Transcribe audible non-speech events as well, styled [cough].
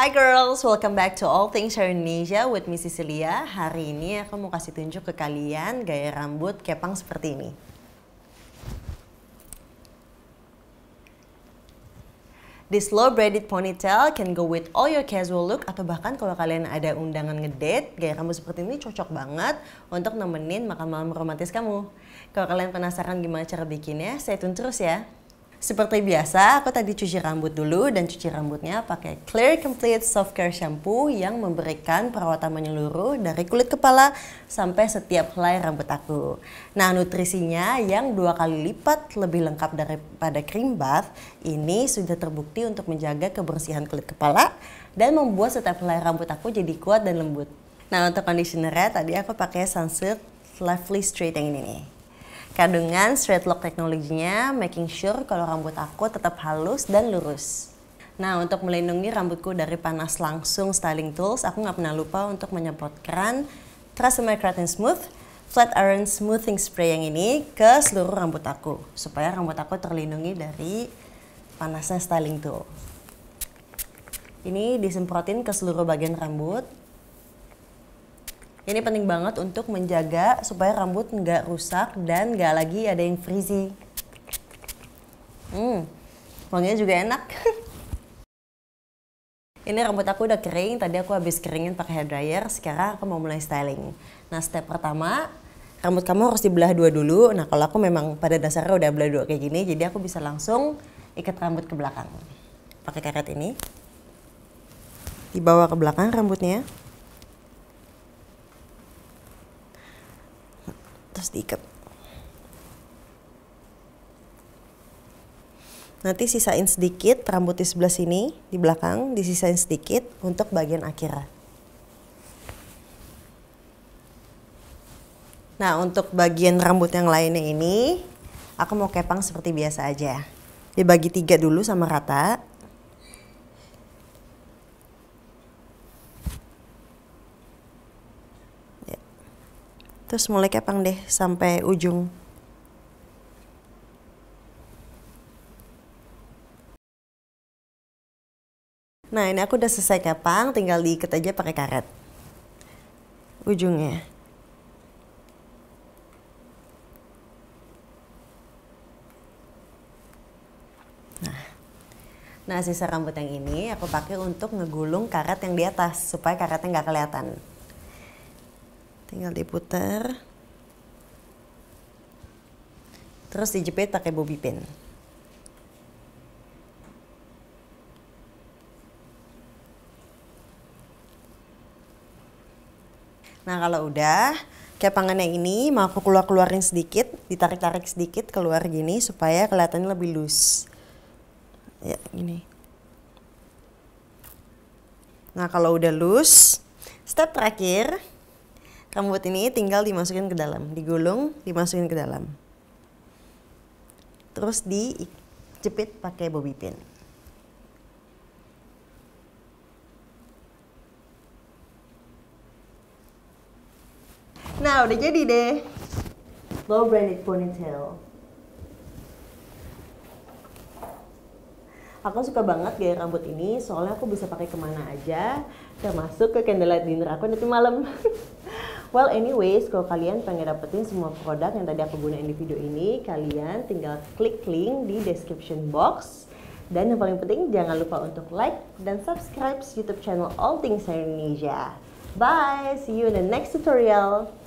Hi girls, welcome back to All Things Indonesia with Miss Cecilia. Hari ini aku mau kasih tunjuk ke kalian gaya rambut kepang seperti ini. This low braided ponytail can go with all your casual look atau bahkan kalau kalian ada undangan ngedate, gaya rambut seperti ini cocok banget untuk nemenin makan malam romantis kamu. Kalau kalian penasaran gimana cara bikinnya, saya tunjuk terus ya. Seperti biasa, aku tadi cuci rambut dulu dan cuci rambutnya pakai Clear Complete Soft Care Shampoo yang memberikan perawatan menyeluruh dari kulit kepala sampai setiap helai rambut aku. Nah, nutrisinya yang dua kali lipat lebih lengkap daripada cream bath ini sudah terbukti untuk menjaga kebersihan kulit kepala dan membuat setiap helai rambut aku jadi kuat dan lembut. Nah, untuk conditionernya tadi aku pakai Sunsilk Lively Straight yang ini dengan straight lock teknologinya making sure kalau rambut aku tetap halus dan lurus. Nah, untuk melindungi rambutku dari panas langsung styling tools, aku nggak pernah lupa untuk menyemprotkan Tresemme Keratin Smooth Flat Iron Smoothing Spray yang ini ke seluruh rambut aku supaya rambut aku terlindungi dari panasnya styling tool. Ini disemprotin ke seluruh bagian rambut ini penting banget untuk menjaga supaya rambut nggak rusak dan nggak lagi ada yang frizzy. Hmm, wanginya juga enak. [laughs] Ini rambut aku udah kering, tadi aku habis keringin pakai hair dryer, sekarang aku mau mulai styling. Nah, step pertama, rambut kamu harus dibelah dua dulu. Nah, kalau aku memang pada dasarnya udah belah dua kayak gini, jadi aku bisa langsung ikat rambut ke belakang. Pakai karet ini. Dibawa ke belakang rambutnya. atau sedikit. Nanti sisain sedikit rambut di sebelah sini, di belakang, disisain sedikit untuk bagian akhir. Nah, untuk bagian rambut yang lainnya ini, aku mau kepang seperti biasa aja. Dibagi tiga dulu sama rata. terus mulai kepang deh sampai ujung Nah ini aku udah selesai kepang, tinggal diikat aja pakai karet ujungnya. Nah. nah, sisa rambut yang ini aku pakai untuk ngegulung karet yang di atas supaya karetnya nggak kelihatan tinggal diputar terus dijepit pakai bobby pin nah kalau udah kepangannya ini mau aku keluar-keluarin sedikit ditarik-tarik sedikit keluar gini supaya kelihatannya lebih loose ya gini nah kalau udah loose step terakhir Rambut ini tinggal dimasukin ke dalam, digulung, dimasukin ke dalam. Terus dijepit pakai bobby pin. Nah, udah jadi deh. Low branded ponytail. Aku suka banget gaya rambut ini, soalnya aku bisa pakai kemana aja, termasuk ke candlelight dinner aku nanti malam. [laughs] Well anyways, kalau kalian pengen dapetin semua produk yang tadi aku gunain di video ini, kalian tinggal klik link di description box. Dan yang paling penting jangan lupa untuk like dan subscribe YouTube channel All Things Indonesia. Bye, see you in the next tutorial.